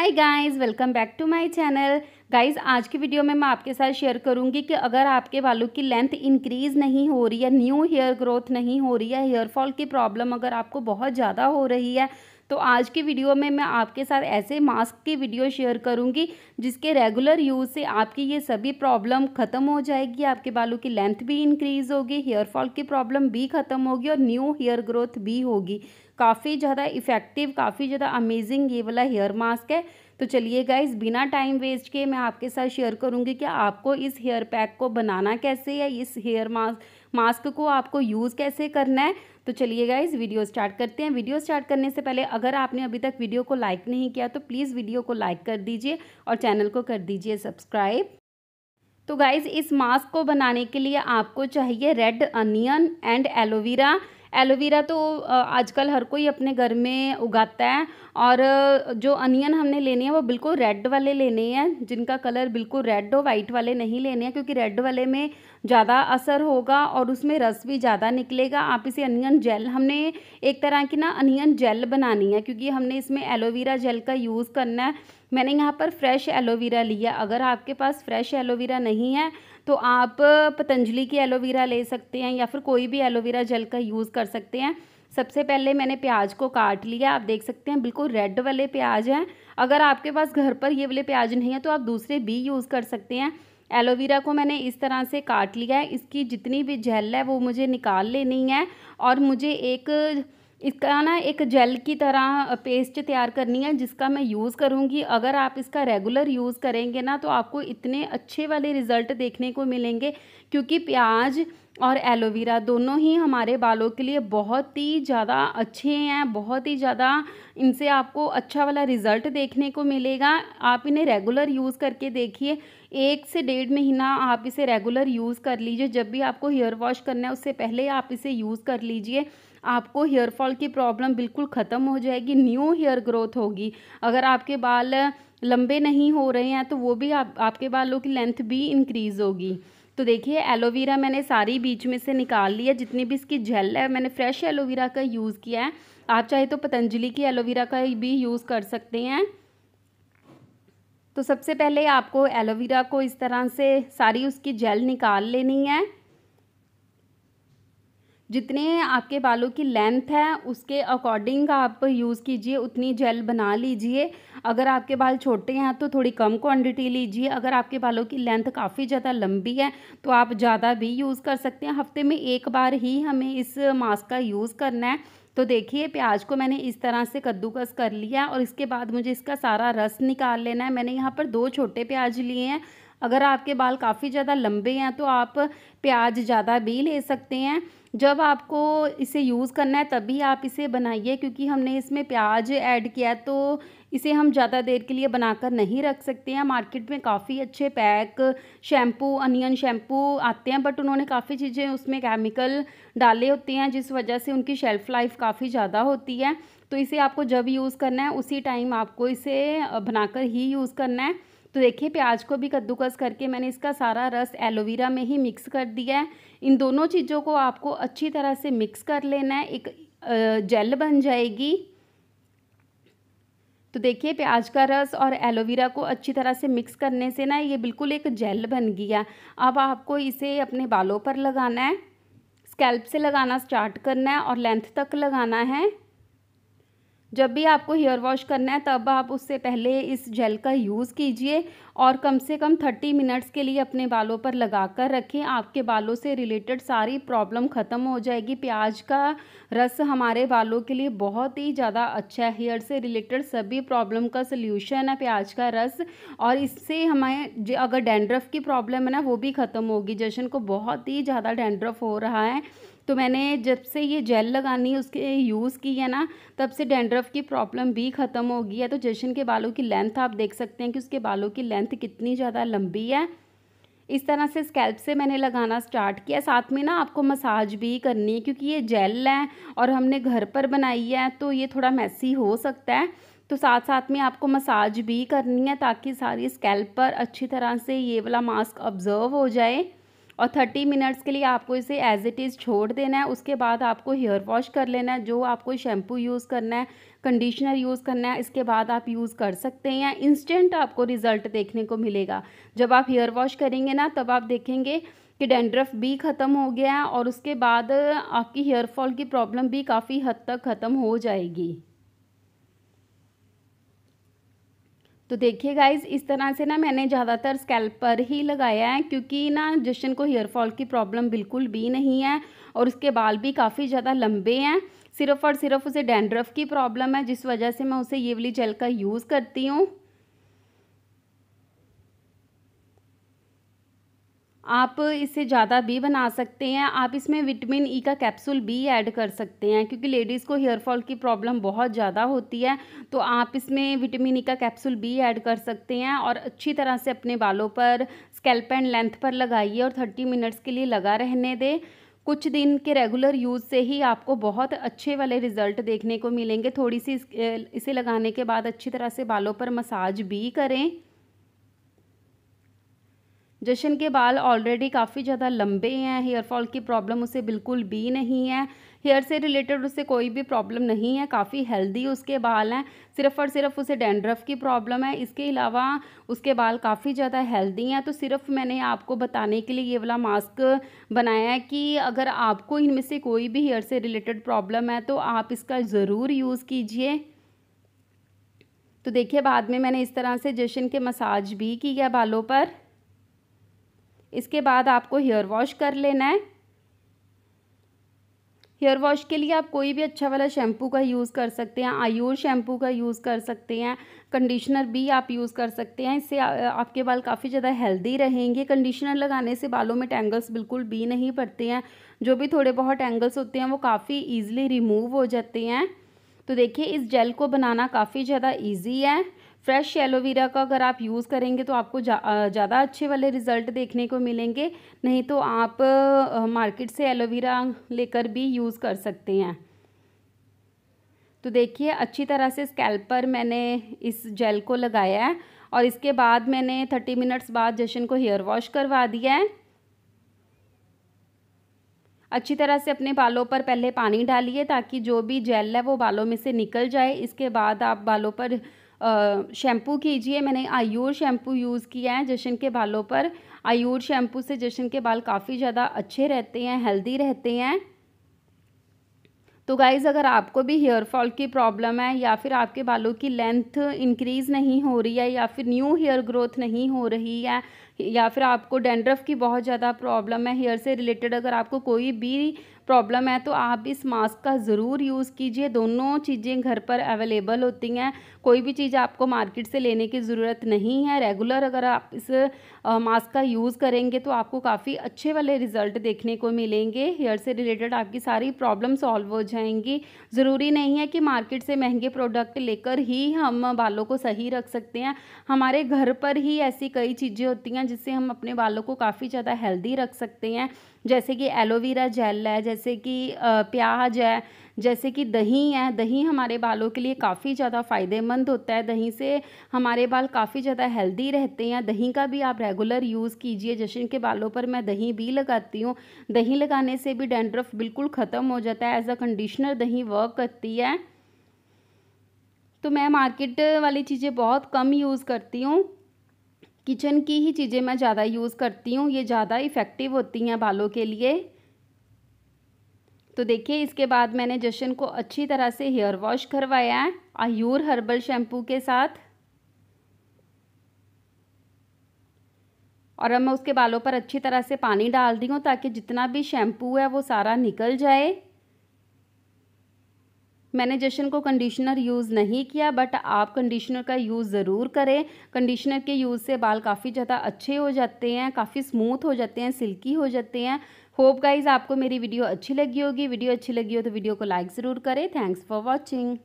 hi guys welcome back to my channel guys आज की video में मैं आपके साथ शेयर करूंगी कि अगर आपके बालों की लेंथ इंक्रीज़ नहीं हो रही है न्यू हेयर ग्रोथ नहीं हो रही है हेयर फॉल की प्रॉब्लम अगर आपको बहुत ज़्यादा हो रही है तो आज की वीडियो में मैं आपके साथ ऐसे मास्क की वीडियो शेयर करूँगी जिसके रेगुलर यूज़ से आपकी ये सभी प्रॉब्लम ख़त्म हो जाएगी आपके बालों की लेंथ भी इंक्रीज़ होगी हेयर फॉल की प्रॉब्लम भी ख़त्म होगी और न्यू हेयर ग्रोथ भी होगी काफ़ी ज़्यादा इफ़ेक्टिव काफ़ी ज़्यादा अमेजिंग ये वाला हेयर मास्क है तो चलिए गाइज बिना टाइम वेस्ट के मैं आपके साथ शेयर करूँगी कि आपको इस हेयर पैक को बनाना कैसे या इस हेयर मास्क मास्क को आपको यूज़ कैसे करना है तो चलिए गाइज वीडियो स्टार्ट करते हैं वीडियो स्टार्ट करने से पहले अगर आपने अभी तक वीडियो को लाइक नहीं किया तो प्लीज़ वीडियो को लाइक कर दीजिए और चैनल को कर दीजिए सब्सक्राइब तो गाइज़ इस मास्क को बनाने के लिए आपको चाहिए red onion and aloe vera aloe vera तो आजकल हर कोई अपने घर में उगाता है और जो अनियन हमने लेने हैं वो बिल्कुल रेड वाले लेने हैं जिनका कलर बिल्कुल रेड और वाइट वाले नहीं लेने हैं क्योंकि रेड वाले में ज़्यादा असर होगा और उसमें रस भी ज़्यादा निकलेगा आप इसे अनियन जेल हमने एक तरह की ना अनियन जेल बनानी है क्योंकि हमने इसमें एलोवेरा जेल का यूज़ करना है मैंने यहाँ पर फ्रेश एलोवेरा लिया अगर आपके पास फ्रेश एलोवेरा नहीं है तो आप पतंजलि की एलोवेरा ले सकते हैं या फिर कोई भी एलोवेरा जेल का यूज़ कर सकते हैं सबसे पहले मैंने प्याज को काट लिया आप देख सकते हैं बिल्कुल रेड वाले प्याज हैं अगर आपके पास घर पर ये वाले प्याज नहीं है तो आप दूसरे भी यूज़ कर सकते हैं एलोवेरा को मैंने इस तरह से काट लिया है इसकी जितनी भी जेल है वो मुझे निकाल लेनी है और मुझे एक इसका ना एक जेल की तरह पेस्ट तैयार करनी है जिसका मैं यूज़ करूँगी अगर आप इसका रेगुलर यूज़ करेंगे ना तो आपको इतने अच्छे वाले रिज़ल्ट देखने को मिलेंगे क्योंकि प्याज और एलोवेरा दोनों ही हमारे बालों के लिए बहुत ही ज़्यादा अच्छे हैं बहुत ही ज़्यादा इनसे आपको अच्छा वाला रिज़ल्ट देखने को मिलेगा आप इन्हें रेगुलर यूज़ करके देखिए एक से डेढ़ महीना आप इसे रेगुलर यूज़ कर लीजिए जब भी आपको हेयर वॉश करना है उससे पहले आप इसे यूज़ कर लीजिए आपको हेयर फॉल की प्रॉब्लम बिल्कुल ख़त्म हो जाएगी न्यू हेयर ग्रोथ होगी अगर आपके बाल लंबे नहीं हो रहे हैं तो वो भी आप आपके बालों की लेंथ भी इंक्रीज़ होगी तो देखिए एलोवेरा मैंने सारी बीच में से निकाल लिया जितनी भी इसकी जेल है मैंने फ्रेश एलोवेरा का यूज़ किया है आप चाहे तो पतंजलि की एलोवेरा का भी यूज़ कर सकते हैं तो सबसे पहले आपको एलोवेरा को इस तरह से सारी उसकी जेल निकाल लेनी है जितने आपके बालों की लेंथ है उसके अकॉर्डिंग आप यूज़ कीजिए उतनी जेल बना लीजिए अगर आपके बाल छोटे हैं तो थोड़ी कम क्वांटिटी लीजिए अगर आपके बालों की लेंथ काफ़ी ज़्यादा लंबी है तो आप ज़्यादा भी यूज़ कर सकते हैं हफ्ते में एक बार ही हमें इस मास्क का यूज़ करना है तो देखिए प्याज को मैंने इस तरह से कद्दूकस कर लिया और इसके बाद मुझे इसका सारा रस निकाल लेना है मैंने यहाँ पर दो छोटे प्याज लिए हैं अगर आपके बाल काफ़ी ज़्यादा लंबे हैं तो आप प्याज ज़्यादा भी ले सकते हैं जब आपको इसे यूज़ करना है तभी आप इसे बनाइए क्योंकि हमने इसमें प्याज ऐड किया तो इसे हम ज़्यादा देर के लिए बनाकर नहीं रख सकते हैं मार्केट में काफ़ी अच्छे पैक शैम्पू अनियन शैम्पू आते हैं बट उन्होंने काफ़ी चीज़ें उसमें केमिकल डाले होते हैं जिस वजह से उनकी शेल्फ़ लाइफ काफ़ी ज़्यादा होती है तो इसे आपको जब यूज़ करना है उसी टाइम आपको इसे बनाकर ही यूज़ करना है तो देखिए प्याज को भी कद्दूकस करके मैंने इसका सारा रस एलोवेरा में ही मिक्स कर दिया है इन दोनों चीज़ों को आपको अच्छी तरह से मिक्स कर लेना है एक जेल बन जाएगी तो देखिए प्याज का रस और एलोवेरा को अच्छी तरह से मिक्स करने से ना ये बिल्कुल एक जेल बन गया अब आपको इसे अपने बालों पर लगाना है स्कैल्प से लगाना स्टार्ट करना है और लेंथ तक लगाना है जब भी आपको हेयर वॉश करना है तब आप उससे पहले इस जेल का यूज़ कीजिए और कम से कम थर्टी मिनट्स के लिए अपने बालों पर लगा कर रखें आपके बालों से रिलेटेड सारी प्रॉब्लम ख़त्म हो जाएगी प्याज का रस हमारे बालों के लिए बहुत ही ज़्यादा अच्छा है हेयर से रिलेटेड सभी प्रॉब्लम का सोल्यूशन है प्याज का रस और इससे हमें अगर डैंड्रफ की प्रॉब्लम है ना वो भी ख़त्म होगी जशन को बहुत ही ज़्यादा डैंड्रफ हो रहा है तो मैंने जब से ये जेल लगानी उसके यूज़ की है ना तब से डेंड्रफ की प्रॉब्लम भी ख़त्म हो गई है तो जशन के बालों की लेंथ आप देख सकते हैं कि उसके बालों की लेंथ कितनी ज़्यादा लंबी है इस तरह से स्कैल्प से मैंने लगाना स्टार्ट किया साथ में ना आपको मसाज भी करनी है क्योंकि ये जेल है और हमने घर पर बनाई है तो ये थोड़ा मैसी हो सकता है तो साथ साथ में आपको मसाज भी करनी है ताकि सारी स्कैल्प पर अच्छी तरह से ये वाला मास्क ऑब्ज़र्व हो जाए और थर्टी मिनट्स के लिए आपको इसे एज इट इज़ छोड़ देना है उसके बाद आपको हेयर वॉश कर लेना है जो आपको शैम्पू यूज़ करना है कंडीशनर यूज़ करना है इसके बाद आप यूज़ कर सकते हैं इंस्टेंट आपको रिज़ल्ट देखने को मिलेगा जब आप हेयर वॉश करेंगे ना तब आप देखेंगे कि डेंड्रफ भी ख़त्म हो गया है और उसके बाद आपकी हेयर फॉल की प्रॉब्लम भी काफ़ी हद तक ख़त्म हो जाएगी तो देखिए गाइज इस तरह से ना मैंने ज़्यादातर स्कैल्प पर ही लगाया है क्योंकि ना जशन को हेयर फॉल की प्रॉब्लम बिल्कुल भी नहीं है और उसके बाल भी काफ़ी ज़्यादा लंबे हैं सिर्फ और सिर्फ उसे डैंड्रफ की प्रॉब्लम है जिस वजह से मैं उसे ये वाली जेल का यूज़ करती हूँ आप इसे ज़्यादा भी बना सकते हैं आप इसमें विटामिन ई e का कैप्सूल भी ऐड कर सकते हैं क्योंकि लेडीज़ को हेयर फॉल की प्रॉब्लम बहुत ज़्यादा होती है तो आप इसमें विटामिन ई e का कैप्सूल भी ऐड कर सकते हैं और अच्छी तरह से अपने बालों पर स्कैल्प एंड लेंथ पर लगाइए और थर्टी मिनट्स के लिए लगा रहने दें कुछ दिन के रेगुलर यूज़ से ही आपको बहुत अच्छे वाले रिज़ल्ट देखने को मिलेंगे थोड़ी सी इसे लगाने के बाद अच्छी तरह से बालों पर मसाज भी करें जशन के बाल ऑलरेडी काफ़ी ज़्यादा लंबे हैं हेयर फॉल की प्रॉब्लम उसे बिल्कुल भी नहीं है हेयर से रिलेटेड उसे कोई भी प्रॉब्लम नहीं है काफ़ी हेल्दी उसके बाल हैं सिर्फ और सिर्फ उसे डेंड्रफ की प्रॉब्लम है इसके अलावा उसके बाल काफ़ी ज़्यादा हेल्दी हैं तो सिर्फ मैंने आपको बताने के लिए ये वाला मास्क बनाया है कि अगर आपको इनमें से कोई भी हेयर से रिलेटेड प्रॉब्लम है तो आप इसका ज़रूर यूज़ कीजिए तो देखिए बाद में मैंने इस तरह से जशन के मसाज भी की है बालों पर इसके बाद आपको हेयर वॉश कर लेना है हेयर वॉश के लिए आप कोई भी अच्छा वाला शैम्पू का यूज़ कर सकते हैं आयूर शैम्पू का यूज़ कर सकते हैं कंडीशनर भी आप यूज़ कर सकते हैं इससे आपके बाल काफ़ी ज़्यादा हेल्दी रहेंगे कंडीशनर लगाने से बालों में टैंगल्स बिल्कुल भी नहीं पड़ते हैं जो भी थोड़े बहुत टैंगल्स होते हैं वो काफ़ी ईजिली रिमूव हो जाते हैं तो देखिए इस जेल को बनाना काफ़ी ज़्यादा ईजी है फ्रेश एलोवेरा का अगर आप यूज़ करेंगे तो आपको ज़्यादा जा, अच्छे वाले रिज़ल्ट देखने को मिलेंगे नहीं तो आप मार्केट से एलोवेरा लेकर भी यूज़ कर सकते हैं तो देखिए अच्छी तरह से स्कैल्प पर मैंने इस जेल को लगाया है और इसके बाद मैंने थर्टी मिनट्स बाद जशन को हेयर वॉश करवा दिया है अच्छी तरह से अपने बालों पर पहले पानी डालिए ताकि जो भी जेल है वो बालों में से निकल जाए इसके बाद आप बालों पर शैम्पू कीजिए मैंने आयूर शैम्पू यूज़ किया है जशन के बालों पर आयूर शैम्पू से जशन के बाल काफ़ी ज़्यादा अच्छे रहते हैं हेल्दी रहते हैं तो गाइज़ अगर आपको भी हेयर फॉल की प्रॉब्लम है या फिर आपके बालों की लेंथ इंक्रीज़ नहीं हो रही है या फिर न्यू हेयर ग्रोथ नहीं हो रही है या फिर आपको डेंड्रफ की बहुत ज़्यादा प्रॉब्लम है हेयर से रिलेटेड अगर आपको कोई भी प्रॉब्लम है तो आप इस मास्क का ज़रूर यूज़ कीजिए दोनों चीज़ें घर पर अवेलेबल होती हैं कोई भी चीज़ आपको मार्केट से लेने की ज़रूरत नहीं है रेगुलर अगर आप इस मास्क का यूज़ करेंगे तो आपको काफ़ी अच्छे वाले रिजल्ट देखने को मिलेंगे हेयर से रिलेटेड आपकी सारी प्रॉब्लम सॉल्व हो जाएंगी ज़रूरी नहीं है कि मार्केट से महंगे प्रोडक्ट लेकर ही हम बालों को सही रख सकते हैं हमारे घर पर ही ऐसी कई चीज़ें होती हैं जिससे हम अपने बालों को काफ़ी ज़्यादा हेल्दी रख सकते हैं जैसे कि एलोवेरा जेल है जैसे जैसे कि प्याज है जैसे कि दही है दही हमारे बालों के लिए काफ़ी ज़्यादा फ़ायदेमंद होता है दही से हमारे बाल काफ़ी ज़्यादा हेल्दी रहते हैं दही का भी आप रेगुलर यूज़ कीजिए जश्न के बालों पर मैं दही भी लगाती हूँ दही लगाने से भी डेंड्रफ बिल्कुल ख़त्म हो जाता है एज अ कंडीशनर दही वर्क करती है तो मैं मार्केट वाली चीज़ें बहुत कम यूज़ करती हूँ किचन की ही चीज़ें मैं ज़्यादा यूज़ करती हूँ ये ज़्यादा इफ़ेक्टिव होती हैं बालों के लिए तो देखिए इसके बाद मैंने जशन को अच्छी तरह से हेयर वॉश करवाया है आयूर हर्बल शैम्पू के साथ और अब मैं उसके बालों पर अच्छी तरह से पानी डाल रही हूँ ताकि जितना भी शैम्पू है वो सारा निकल जाए मैंने जशन को कंडीशनर यूज़ नहीं किया बट आप कंडीशनर का यूज़ ज़रूर करें कंडीशनर के यूज़ से बाल काफ़ी ज़्यादा अच्छे हो जाते हैं काफ़ी स्मूथ हो जाते हैं सिल्की हो जाते हैं होप गाइज आपको मेरी वीडियो अच्छी लगी होगी वीडियो अच्छी लगी हो तो वीडियो को लाइक ज़रूर करें थैंक्स फॉर वॉचिंग